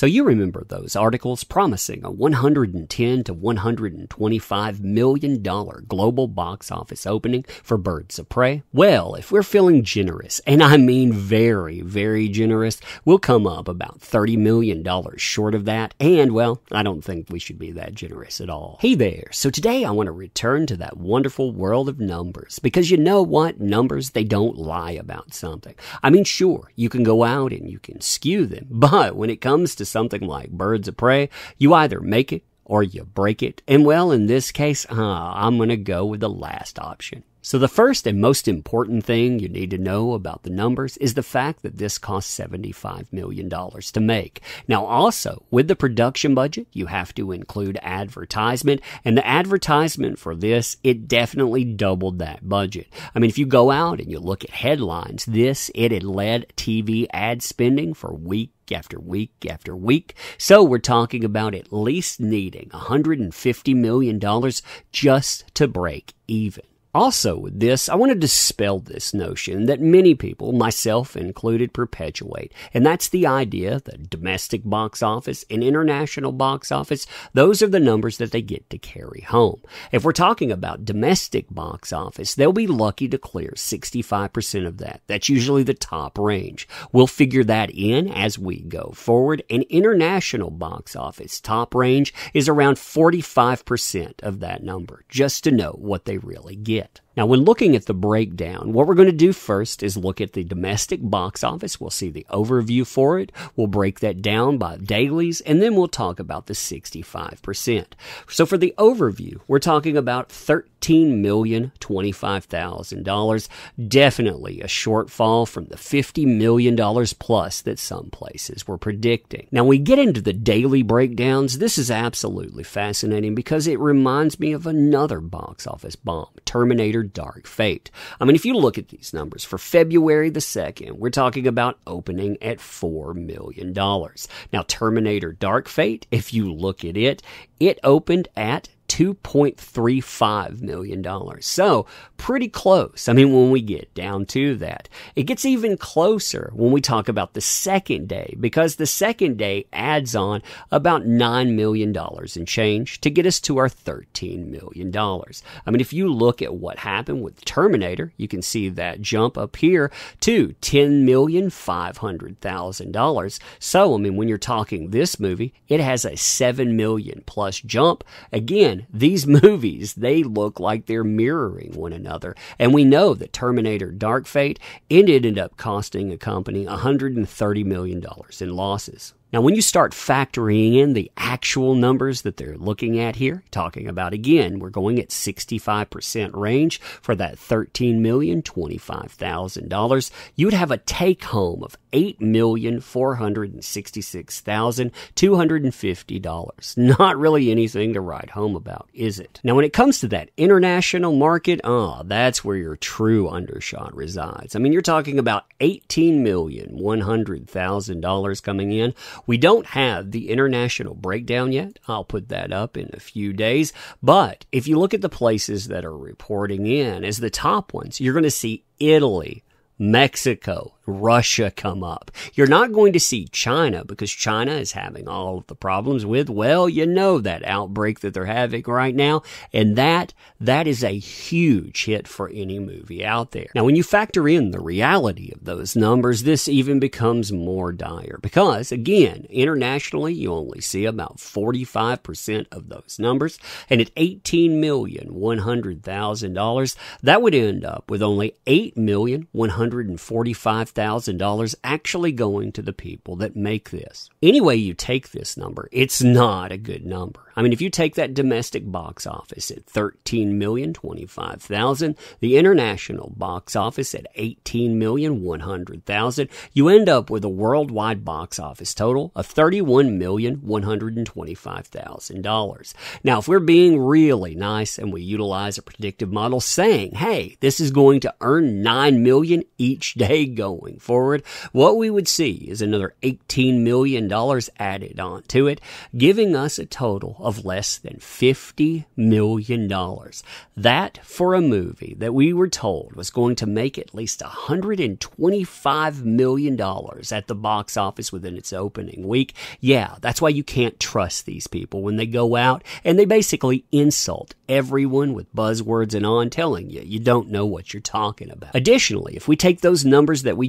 So you remember those articles promising a 110 to 125 million dollar global box office opening for Birds of Prey? Well, if we're feeling generous, and I mean very, very generous, we'll come up about 30 million dollars short of that, and well, I don't think we should be that generous at all. Hey there. So today I want to return to that wonderful world of numbers because you know what? Numbers, they don't lie about something. I mean, sure, you can go out and you can skew them, but when it comes to something like Birds of Prey, you either make it or you break it. And well, in this case, uh, I'm going to go with the last option. So the first and most important thing you need to know about the numbers is the fact that this cost $75 million to make. Now also, with the production budget, you have to include advertisement, and the advertisement for this, it definitely doubled that budget. I mean, if you go out and you look at headlines, this, it had led TV ad spending for weeks after week after week. So we're talking about at least needing $150 million just to break even. Also, with this, I want to dispel this notion that many people, myself included, perpetuate. And that's the idea that domestic box office and international box office, those are the numbers that they get to carry home. If we're talking about domestic box office, they'll be lucky to clear 65% of that. That's usually the top range. We'll figure that in as we go forward. And international box office top range is around 45% of that number, just to know what they really get it. Now, when looking at the breakdown, what we're going to do first is look at the domestic box office. We'll see the overview for it. We'll break that down by dailies, and then we'll talk about the 65%. So, for the overview, we're talking about $13,025,000. Definitely a shortfall from the $50 million plus that some places were predicting. Now, we get into the daily breakdowns. This is absolutely fascinating because it reminds me of another box office bomb, Terminator dark fate. I mean, if you look at these numbers for February the 2nd, we're talking about opening at $4 million. Now, Terminator Dark Fate, if you look at it, it opened at $2.35 million. So pretty close. I mean, when we get down to that, it gets even closer when we talk about the second day because the second day adds on about $9 million in change to get us to our $13 million. I mean, if you look at what happened with Terminator, you can see that jump up here to $10,500,000. So, I mean, when you're talking this movie, it has a 7 million plus jump. Again, these movies, they look like they're mirroring one another. And we know that Terminator Dark Fate, ended up costing a company $130 million in losses. Now, when you start factoring in the actual numbers that they're looking at here, talking about again, we're going at 65% range for that $13,025,000, you would have a take home of $8,466,250. Not really anything to write home about, is it? Now, when it comes to that international market, ah, oh, that's where your true undershot resides. I mean, you're talking about $18,100,000 coming in we don't have the international breakdown yet. I'll put that up in a few days. But if you look at the places that are reporting in as the top ones, you're going to see Italy, Mexico, Russia come up. You're not going to see China because China is having all of the problems with, well, you know, that outbreak that they're having right now. And that, that is a huge hit for any movie out there. Now, when you factor in the reality of those numbers, this even becomes more dire because again, internationally, you only see about 45% of those numbers. And at $18,100,000, that would end up with only $8,145,000 $100,000 actually going to the people that make this? Any way you take this number, it's not a good number. I mean, if you take that domestic box office at 13,025,000, the international box office at 18,100,000, you end up with a worldwide box office total of $31,125,000. Now, if we're being really nice and we utilize a predictive model saying, hey, this is going to earn 9 million each day going going forward, what we would see is another $18 million added on to it, giving us a total of less than $50 million. That for a movie that we were told was going to make at least $125 million at the box office within its opening week. Yeah, that's why you can't trust these people when they go out and they basically insult everyone with buzzwords and on telling you you don't know what you're talking about. Additionally, if we take those numbers that we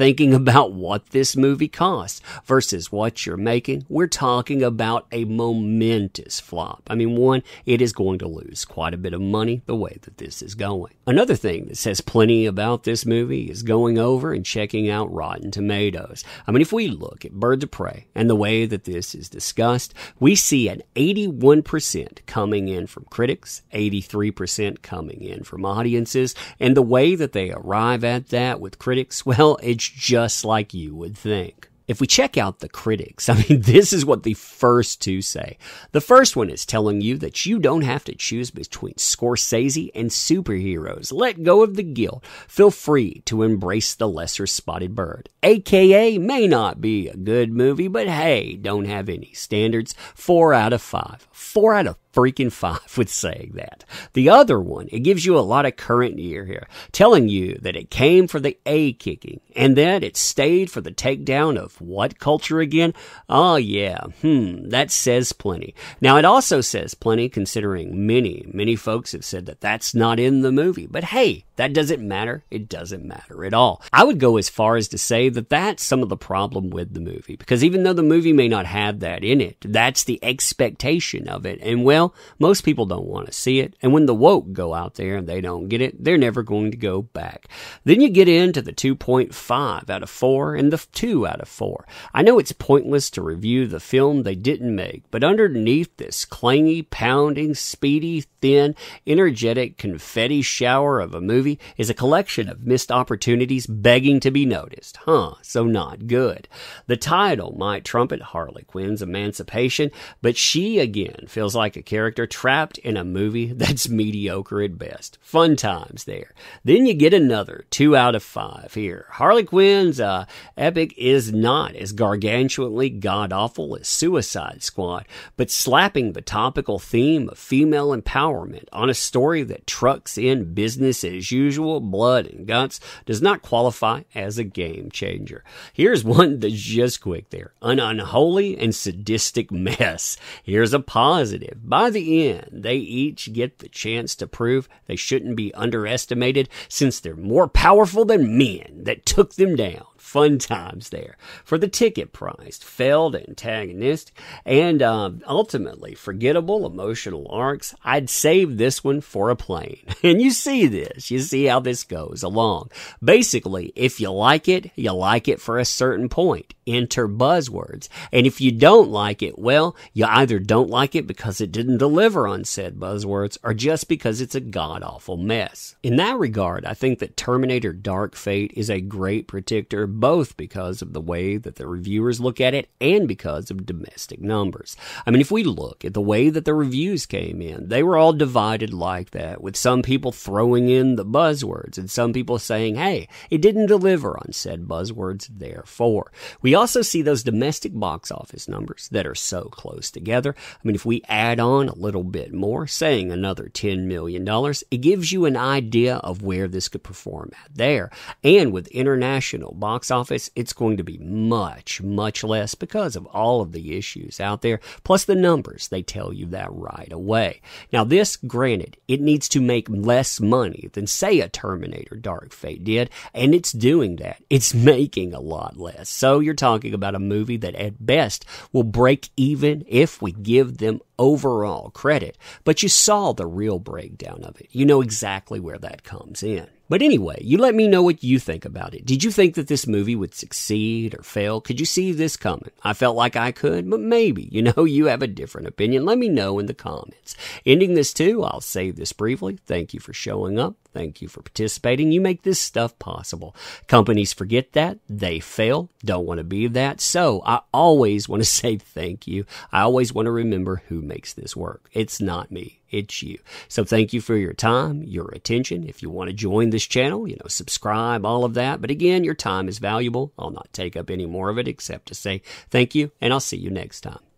thinking about what this movie costs versus what you're making, we're talking about a momentous flop. I mean, one, it is going to lose quite a bit of money the way that this is going. Another thing that says plenty about this movie is going over and checking out Rotten Tomatoes. I mean, if we look at Birds of Prey and the way that this is discussed, we see an 81% coming in from critics, 83% coming in from audiences, and the way that they arrive at that with critics, well, it's just like you would think. If we check out the critics, I mean, this is what the first two say. The first one is telling you that you don't have to choose between Scorsese and superheroes. Let go of the guilt. Feel free to embrace the lesser spotted bird. AKA may not be a good movie, but hey, don't have any standards. Four out of five. Four out of freaking five with saying that. The other one, it gives you a lot of current year here, telling you that it came for the A kicking and that it stayed for the takedown of what culture again? Oh, yeah. Hmm. That says plenty. Now, it also says plenty considering many, many folks have said that that's not in the movie. But hey, that doesn't matter. It doesn't matter at all. I would go as far as to say that that's some of the problem with the movie because even though the movie may not have that in it, that's the expectation of it. And well, well, most people don't want to see it, and when the woke go out there and they don't get it, they're never going to go back. Then you get into the 2.5 out of 4 and the 2 out of 4. I know it's pointless to review the film they didn't make, but underneath this clangy, pounding, speedy, thin, energetic confetti shower of a movie is a collection of missed opportunities begging to be noticed. Huh, so not good. The title might trumpet Harley Quinn's emancipation, but she again feels like a character trapped in a movie that's mediocre at best. Fun times there. Then you get another two out of five here. Harley Quinn's uh, epic is not as gargantuanly god awful as Suicide Squad, but slapping the topical theme of female empowerment on a story that trucks in business as usual, blood and guts, does not qualify as a game changer. Here's one that's just quick there an unholy and sadistic mess. Here's a positive. By by the end, they each get the chance to prove they shouldn't be underestimated since they're more powerful than men that took them down. Fun times there. For the ticket price, failed antagonist, and uh, ultimately forgettable emotional arcs, I'd save this one for a plane. And you see this, you see how this goes along. Basically, if you like it, you like it for a certain point enter buzzwords. And if you don't like it, well, you either don't like it because it didn't deliver on said buzzwords or just because it's a god awful mess. In that regard, I think that Terminator Dark Fate is a great predictor, both because of the way that the reviewers look at it and because of domestic numbers. I mean, if we look at the way that the reviews came in, they were all divided like that, with some people throwing in the buzzwords and some people saying, hey, it didn't deliver on said buzzwords, therefore. We also see those domestic box office numbers that are so close together. I mean, if we add on a little bit more, saying another $10 million, it gives you an idea of where this could perform at there. And with international box office, it's going to be much, much less because of all of the issues out there. Plus the numbers, they tell you that right away. Now, this, granted, it needs to make less money than, say, a Terminator Dark Fate did, and it's doing that. It's making a lot less. So you're talking talking about a movie that at best will break even if we give them overall credit, but you saw the real breakdown of it. You know exactly where that comes in. But anyway, you let me know what you think about it. Did you think that this movie would succeed or fail? Could you see this coming? I felt like I could, but maybe, you know, you have a different opinion. Let me know in the comments. Ending this too, I'll save this briefly. Thank you for showing up. Thank you for participating. You make this stuff possible. Companies forget that. They fail. Don't want to be that. So I always want to say thank you. I always want to remember who makes this work. It's not me, it's you. So thank you for your time, your attention. If you want to join this channel, you know, subscribe, all of that. But again, your time is valuable. I'll not take up any more of it except to say thank you, and I'll see you next time.